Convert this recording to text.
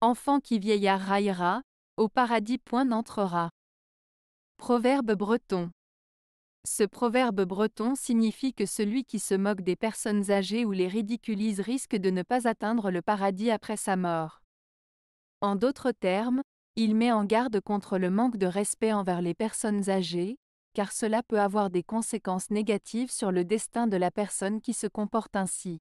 Enfant qui vieillard raillera, au paradis point n'entrera. Proverbe breton. Ce proverbe breton signifie que celui qui se moque des personnes âgées ou les ridiculise risque de ne pas atteindre le paradis après sa mort. En d'autres termes, il met en garde contre le manque de respect envers les personnes âgées, car cela peut avoir des conséquences négatives sur le destin de la personne qui se comporte ainsi.